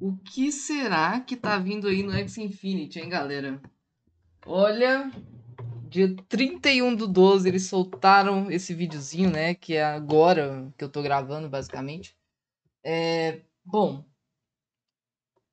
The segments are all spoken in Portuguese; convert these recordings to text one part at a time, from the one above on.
O que será que tá vindo aí no X Infinity, hein, galera? Olha, dia 31 do 12 eles soltaram esse videozinho, né? Que é agora que eu tô gravando, basicamente. É, bom,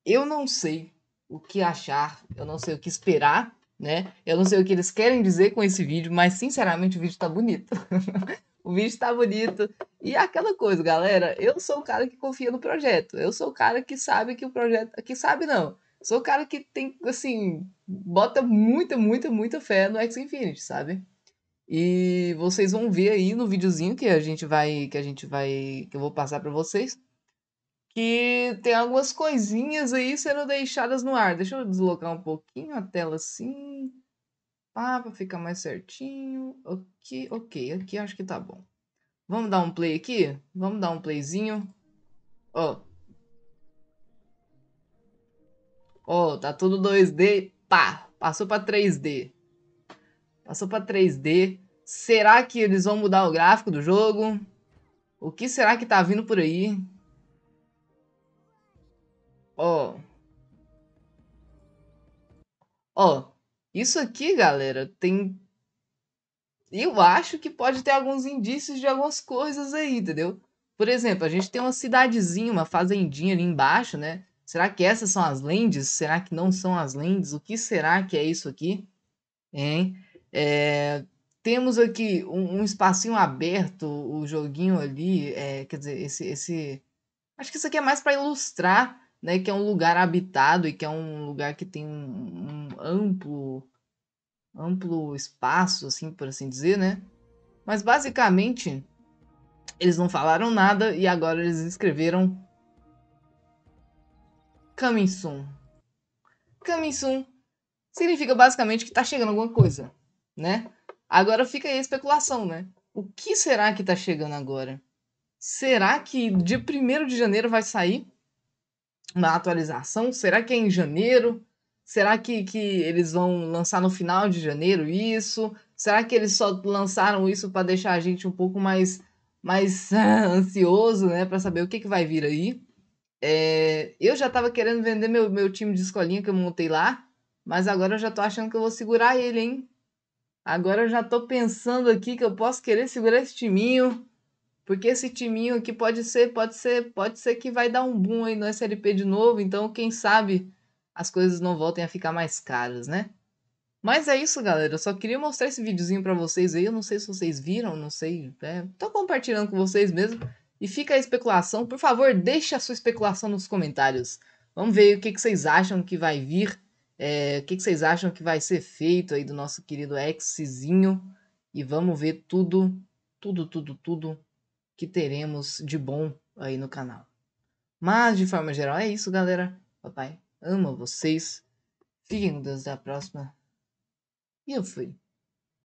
eu não sei o que achar, eu não sei o que esperar, né? Eu não sei o que eles querem dizer com esse vídeo, mas sinceramente o vídeo tá bonito. o vídeo está bonito. E aquela coisa, galera, eu sou o cara que confia no projeto. Eu sou o cara que sabe que o projeto. Que sabe não. Sou o cara que tem, assim, bota muita, muita, muita fé no X Infinity, sabe? E vocês vão ver aí no videozinho que a gente vai. Que a gente vai. Que eu vou passar para vocês. Que tem algumas coisinhas aí sendo deixadas no ar. Deixa eu deslocar um pouquinho a tela assim pá, para ficar mais certinho. Ok, ok, aqui acho que tá bom. Vamos dar um play aqui? Vamos dar um playzinho. Ó. Oh. Ó, oh, tá tudo 2D. Pá, passou para 3D. Passou para 3D. Será que eles vão mudar o gráfico do jogo? O que será que tá vindo por aí? Ó. Oh. Ó, oh, isso aqui, galera, tem. Eu acho que pode ter alguns indícios de algumas coisas aí, entendeu? Por exemplo, a gente tem uma cidadezinha, uma fazendinha ali embaixo, né? Será que essas são as lendes? Será que não são as lendes? O que será que é isso aqui? Hein? É, temos aqui um, um, espacinho aberto, o joguinho ali, é, quer dizer, esse, esse... Acho que isso aqui é mais para ilustrar, né? Que é um lugar habitado e que é um lugar que tem um, um amplo amplo espaço, assim, por assim dizer, né? Mas basicamente eles não falaram nada e agora eles escreveram Coming soon. Coming soon significa basicamente que tá chegando alguma coisa, né? Agora fica aí a especulação, né? O que será que tá chegando agora? Será que dia 1 de janeiro vai sair uma atualização? Será que é em janeiro? Será que, que eles vão lançar no final de janeiro isso? Será que eles só lançaram isso para deixar a gente um pouco mais, mais ansioso, né? Para saber o que, que vai vir aí? É, eu já estava querendo vender meu, meu time de escolinha que eu montei lá, mas agora eu já estou achando que eu vou segurar ele, hein? Agora eu já estou pensando aqui que eu posso querer segurar esse timinho, porque esse timinho aqui pode ser, pode ser, pode ser que vai dar um boom aí no SLP de novo, então quem sabe as coisas não voltem a ficar mais caras, né? Mas é isso, galera. Eu só queria mostrar esse videozinho para vocês aí. Eu não sei se vocês viram, não sei. É, tô compartilhando com vocês mesmo. E fica a especulação. Por favor, deixe a sua especulação nos comentários. Vamos ver o que, que vocês acham que vai vir. É, o que, que vocês acham que vai ser feito aí do nosso querido Xzinho. E vamos ver tudo, tudo, tudo, tudo que teremos de bom aí no canal. Mas, de forma geral, é isso, galera. Papai. Amo vocês. Fiquem com Deus até a próxima. E eu fui.